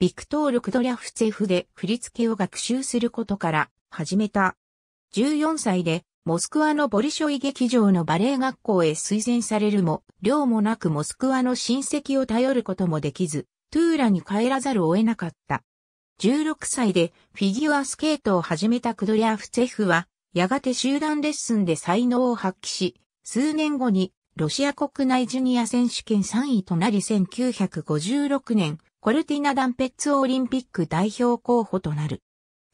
ビクトール・クドリャフツェフで振り付けを学習することから始めた。14歳でモスクワのボリショイ劇場のバレエ学校へ推薦されるも、寮もなくモスクワの親戚を頼ることもできず、トゥーラに帰らざるを得なかった。16歳でフィギュアスケートを始めたクドリャフツェフは、やがて集団レッスンで才能を発揮し、数年後にロシア国内ジュニア選手権3位となり1956年、コルティナ・ダンペッツオリンピック代表候補となる。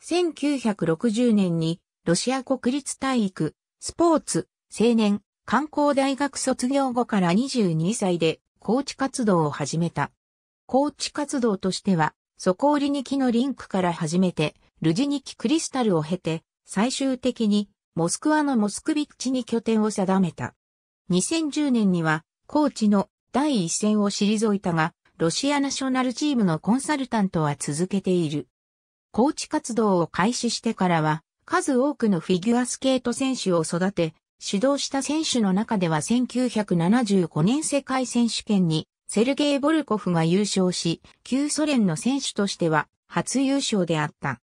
1960年に、ロシア国立体育、スポーツ、青年、観光大学卒業後から22歳で、コーチ活動を始めた。コーチ活動としては、そこーリに木のリンクから始めて、ルジニキクリスタルを経て、最終的に、モスクワのモスクビッチに拠点を定めた。2010年には、コーチの第一線を退いたが、ロシアナショナルチームのコンサルタントは続けている。コーチ活動を開始してからは、数多くのフィギュアスケート選手を育て、指導した選手の中では1975年世界選手権にセルゲイ・ボルコフが優勝し、旧ソ連の選手としては初優勝であった。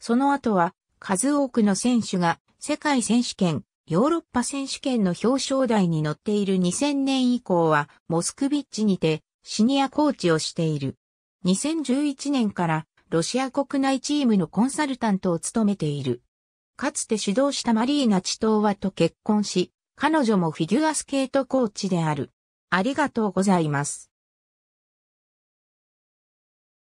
その後は数多くの選手が世界選手権、ヨーロッパ選手権の表彰台に乗っている2000年以降はモスクビッチにてシニアコーチをしている。2011年からロシア国内チームのコンサルタントを務めている。かつて指導したマリーナ・チトーワと結婚し、彼女もフィギュアスケートコーチである。ありがとうございます。